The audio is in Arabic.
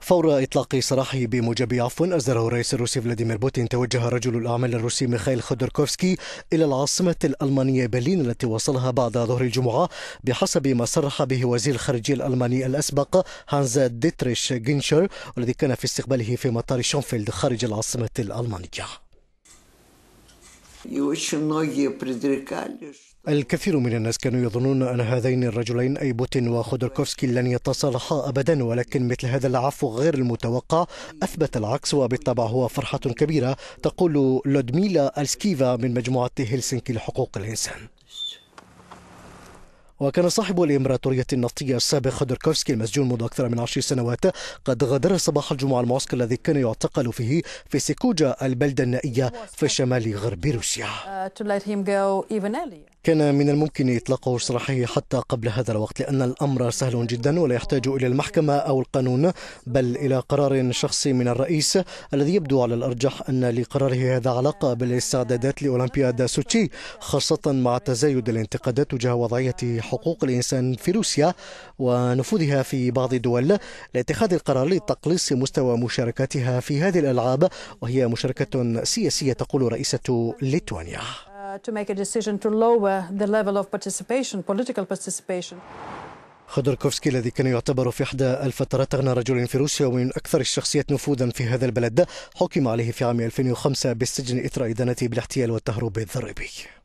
فور إطلاق سراحه بموجب عفو أصدره الرئيس الروسي فلاديمير بوتين توجه رجل الأعمال الروسي ميخائيل خودركوفسكي إلى العاصمة الألمانية برلين التي وصلها بعد ظهر الجمعة بحسب ما صرح به وزير الخارجية الألماني الأسبق هانز ديتريش جينشر والذي كان في استقباله في مطار شونفيلد خارج العاصمة الألمانية الكثير من الناس كانوا يظنون أن هذين الرجلين أي بوتين وخودركوفسكي لن يتصالحا أبدا ولكن مثل هذا العفو غير المتوقع أثبت العكس وبالطبع هو فرحة كبيرة تقول لودميلا ألسكيفا من مجموعة هلسنكي لحقوق الإنسان وكان صاحب الإمبراطورية النفطية السابق خدركوفسكي المسجون منذ أكثر من عشر سنوات قد غادر صباح الجمعة المعسكر الذي كان يعتقل فيه في سيكوجا البلدة النائية في شمال غرب روسيا uh, كان من الممكن إطلاقه سراحه حتى قبل هذا الوقت لأن الأمر سهل جدا ولا يحتاج إلى المحكمة أو القانون بل إلى قرار شخصي من الرئيس الذي يبدو على الأرجح أن لقراره هذا علاقة بالاستعدادات لأولمبياد سوتشي خاصة مع تزايد الانتقادات تجاه وضعيته حقوق الإنسان في روسيا ونفوذها في بعض الدول لاتخاذ القرار لتقليص مستوى مشاركتها في هذه الألعاب وهي مشاركة سياسية تقول رئيسة ليتوانيا uh, to الذي كان يعتبر في إحدى الفترات أغنى رجل في روسيا ومن أكثر الشخصيات نفوذا في هذا البلد حكم عليه في عام 2005 بالسجن إثر إدانته بالاحتيال والتهرب الضريبي